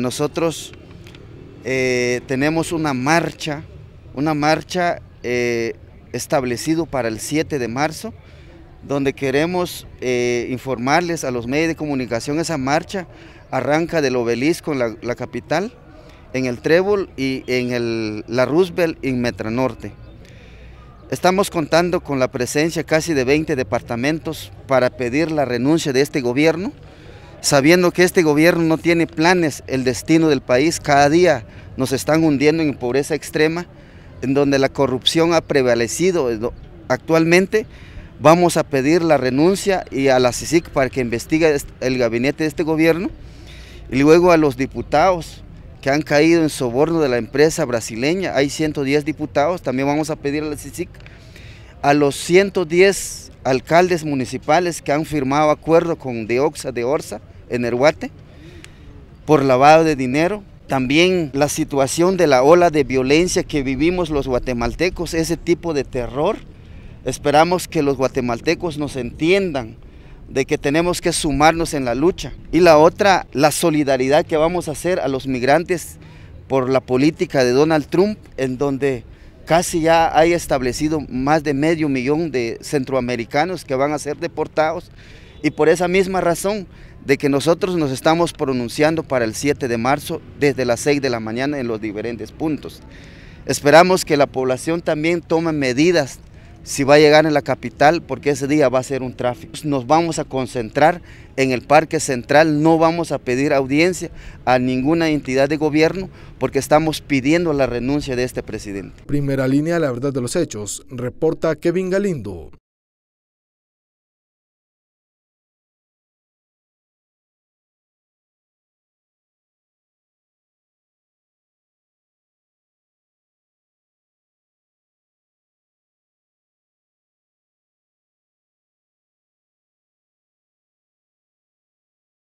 Nosotros eh, tenemos una marcha, una marcha eh, establecido para el 7 de marzo, donde queremos eh, informarles a los medios de comunicación esa marcha arranca del obelisco en la, capital, en el Trébol y en la Roosevelt y en Metranorte. Estamos contando con la presencia casi de 20 departamentos para pedir la renuncia de este gobierno sabiendo que este gobierno no tiene planes, el destino del país cada día nos están hundiendo en pobreza extrema, en donde la corrupción ha prevalecido eh, actualmente. Vamos a pedir la renuncia y a la CICIC para que investigue el gabinete de este gobierno y luego a los diputados que han caído en soborno de la empresa brasileña. Hay 110 diputados, también vamos a pedir a la CICIC a los 110 alcaldes municipales que han firmado acuerdo con Deoxa de orza en Erguate por lavado de dinero. También la situación de la ola de violencia que vivimos los guatemaltecos, ese tipo de terror. Esperamos que los guatemaltecos nos entiendan de que tenemos que sumarnos en la lucha. Y la otra, la solidaridad que vamos a hacer a los migrantes por la política de Donald Trump, en donde casi ya hay establecido más de medio millón de centroamericanos que van a ser deportados y por esa misma razón de que nosotros nos estamos pronunciando para el 7 de marzo desde las 6 de la mañana en los diferentes puntos. Esperamos que la población también tome medidas si va a llegar en la capital, porque ese día va a ser un tráfico. Nos vamos a concentrar en el Parque Central, no vamos a pedir audiencia a ninguna entidad de gobierno, porque estamos pidiendo la renuncia de este presidente. Primera línea, la verdad de los hechos, reporta Kevin Galindo.